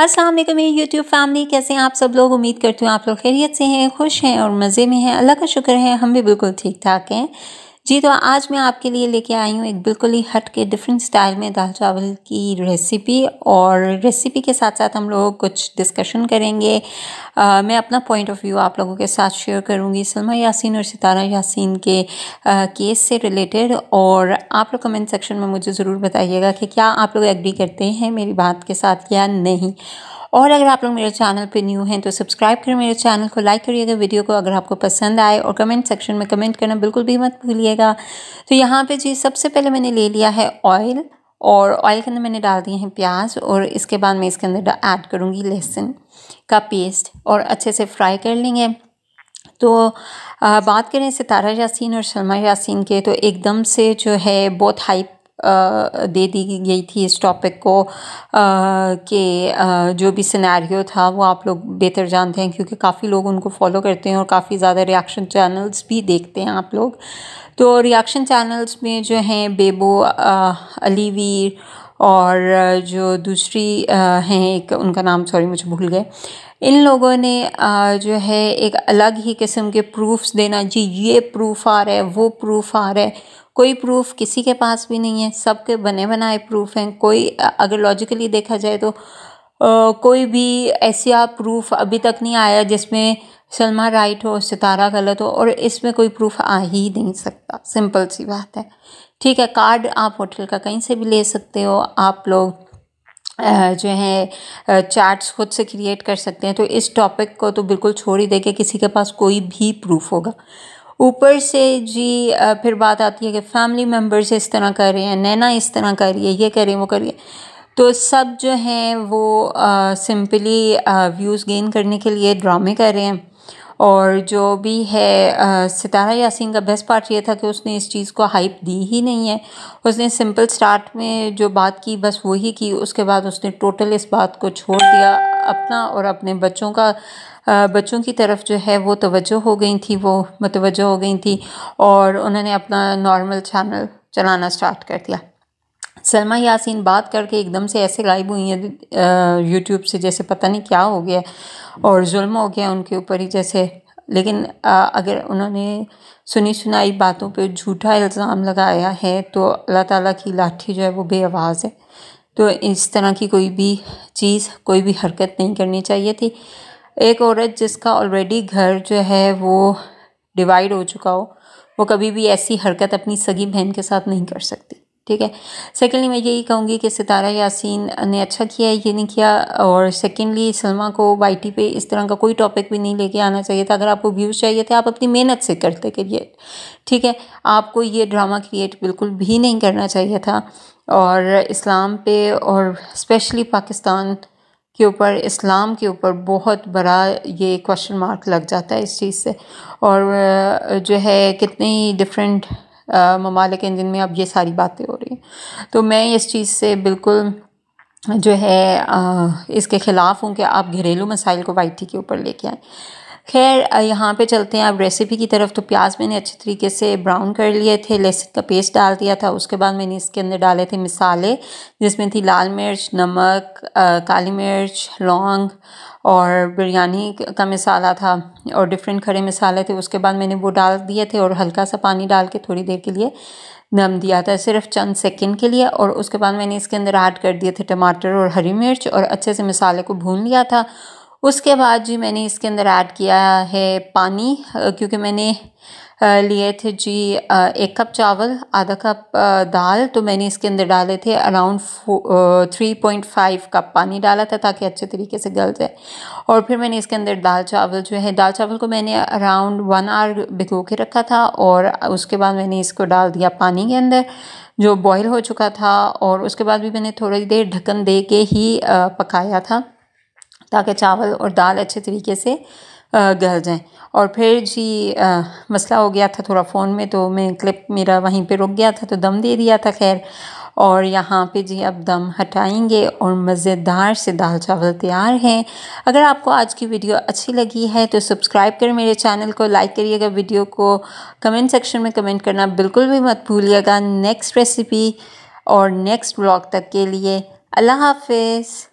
अस्सलाम वालेकुम मेरी यूट्यूब फैमिली कैसे हैं आप सब लोग उम्मीद करती हूँ आप लोग खैरियत से हैं खुश हैं और मज़े में हैं अल्लाह का शुक्र है हम भी बिल्कुल ठीक ठाक हैं जी तो आज मैं आपके लिए लेके आई हूँ एक बिल्कुल ही हट के डिफरेंट स्टाइल में दाल चावल की रेसिपी और रेसिपी के साथ साथ हम लोग कुछ डिस्कशन करेंगे आ, मैं अपना पॉइंट ऑफ व्यू आप लोगों के साथ शेयर करूँगी सलमा यासीन और सितारा यासीन के आ, केस से रिलेटेड और आप लोग कमेंट सेक्शन में मुझे ज़रूर बताइएगा कि क्या आप लोग एग्री करते हैं मेरी बात के साथ या नहीं और अगर आप लोग मेरे चैनल पर न्यू हैं तो सब्सक्राइब करें मेरे चैनल को लाइक करिएगा वीडियो को अगर आपको पसंद आए और कमेंट सेक्शन में कमेंट करना बिल्कुल भी मत भूलिएगा तो यहाँ पे जी सबसे पहले मैंने ले लिया है ऑयल और ऑयल के अंदर मैंने डाल दिए हैं प्याज और इसके बाद मैं इसके अंदर ऐड करूँगी लहसुन का पेस्ट और अच्छे से फ्राई कर लेंगे तो आ, बात करें सितारा यासीन और सलमा यासीन के तो एकदम से जो है बहुत हाइप दे दी गई थी इस टॉपिक को कि जो भी सिनेरियो था वो आप लोग बेहतर जानते हैं क्योंकि काफ़ी लोग उनको फॉलो करते हैं और काफ़ी ज़्यादा रिएक्शन चैनल्स भी देखते हैं आप लोग तो रिएक्शन चैनल्स में जो हैं बेबो अलीवीर और जो दूसरी हैं एक उनका नाम सॉरी मुझे भूल गए इन लोगों ने जो है एक अलग ही किस्म के प्रूफ्स देना जी ये प्रूफ आ रहा है वो प्रूफ आ रहा है कोई प्रूफ किसी के पास भी नहीं है सबके बने बनाए प्रूफ हैं कोई अगर लॉजिकली देखा जाए तो आ, कोई भी ऐसा प्रूफ अभी तक नहीं आया जिसमें सलमा राइट हो सितारा गलत हो और इसमें कोई प्रूफ आ ही नहीं सकता सिंपल सी बात है ठीक है कार्ड आप होटल का कहीं से भी ले सकते हो आप लोग जो है चार्ट्स खुद से क्रिएट कर सकते हैं तो इस टॉपिक को तो बिल्कुल छोड़ ही दे के किसी के पास कोई भी प्रूफ होगा ऊपर से जी फिर बात आती है कि फैमिली मेम्बर्स इस तरह कर रहे हैं नैना इस तरह कर रही है ये करें वो करिए तो सब जो हैं वो सिंपली व्यूज़ गेन करने के लिए ड्रामे कर रहे हैं और जो भी है सितारा यासीन का बेस्ट पार्ट ये था कि उसने इस चीज़ को हाइप दी ही नहीं है उसने सिंपल स्टार्ट में जो बात की बस वही की उसके बाद उसने टोटल इस बात को छोड़ दिया अपना और अपने बच्चों का बच्चों की तरफ जो है वो तवज्जो हो गई थी वो मतवज हो गई थी और उन्होंने अपना नॉर्मल चैनल चलाना स्टार्ट कर दिया सलमा यासीन बात करके एकदम से ऐसे गायब हुई हैं यूट्यूब से जैसे पता नहीं क्या हो गया और जुल्म हो गया उनके ऊपर ही जैसे लेकिन आ, अगर उन्होंने सुनी सुनाई बातों पे झूठा इल्ज़ाम लगाया है तो अल्लाह ताला की लाठी जो है वो बेआवाज़ है तो इस तरह की कोई भी चीज़ कोई भी हरकत नहीं करनी चाहिए थी एक औरत जिसका ऑलरेडी घर जो है वो डिवाइड हो चुका हो वो कभी भी ऐसी हरकत अपनी सगी बहन के साथ नहीं कर सकती ठीक है सेकेंडली मैं यही कहूँगी कि सितारा यासीन ने अच्छा किया है ये नहीं किया और सेकेंडली सलमा को वाई पे इस तरह का कोई टॉपिक भी नहीं लेके आना चाहिए था अगर आपको व्यूज़ चाहिए थे आप अपनी मेहनत से करते करिए ठीक है आपको ये ड्रामा क्रिएट बिल्कुल भी नहीं करना चाहिए था और इस्लाम पे और स्पेशली पाकिस्तान के ऊपर इस्लाम के ऊपर बहुत बड़ा ये क्वेश्चन मार्क लग जाता है इस चीज़ से और जो है कितने ही डिफरेंट ममालिक हैं जिनमें अब ये सारी बातें हो रही हैं तो मैं इस चीज़ से बिल्कुल जो है आ, इसके ख़िलाफ़ हूँ कि आप घरेलू मसाइल को वाइटी के ऊपर लेके आएँ खैर यहाँ पे चलते हैं आप रेसिपी की तरफ तो प्याज मैंने अच्छे तरीके से ब्राउन कर लिए थे लहसुन का पेस्ट डाल दिया था उसके बाद मैंने इसके अंदर डाले थे मिसाले जिसमें थी लाल मिर्च नमक आ, काली मिर्च लौंग और बिरयानी का मसाला था और डिफरेंट खड़े मसाले थे उसके बाद मैंने वो डाल दिए थे और हल्का सा पानी डाल के थोड़ी देर के लिए नम दिया था सिर्फ चंद सेकंड के लिए और उसके बाद मैंने इसके अंदर ऐड कर दिए थे टमाटर और हरी मिर्च और अच्छे से मसाले को भून लिया था उसके बाद जी मैंने इसके अंदर ऐड किया है पानी क्योंकि मैंने लिए थे जी एक कप चावल आधा कप दाल तो मैंने इसके अंदर डाले थे around three point five cup पानी डाला था ताकि अच्छे तरीके से गल जाए और फिर मैंने इसके अंदर दाल चावल जो है दाल चावल को मैंने अराउंड वन आवर भिगो के रखा था और उसके बाद मैंने इसको डाल दिया पानी के अंदर जो बॉयल हो चुका था और उसके बाद भी मैंने थोड़ी देर ढक्कन दे के ही पकाया था ताकि चावल और दाल अच्छे तरीके से गल जाएँ और फिर जी आ, मसला हो गया था थोड़ा फ़ोन में तो मैं क्लिप मेरा वहीं पे रुक गया था तो दम दे दिया था खैर और यहाँ पे जी अब दम हटाएंगे और मज़ेदार से दाल चावल तैयार हैं अगर आपको आज की वीडियो अच्छी लगी है तो सब्सक्राइब करें मेरे चैनल को लाइक करिएगा वीडियो को कमेंट सेक्शन में कमेंट करना बिल्कुल भी मत भूलिएगा नेक्स्ट रेसिपी और नेक्स्ट ब्लॉग तक के लिए अल्लाह हाफिज़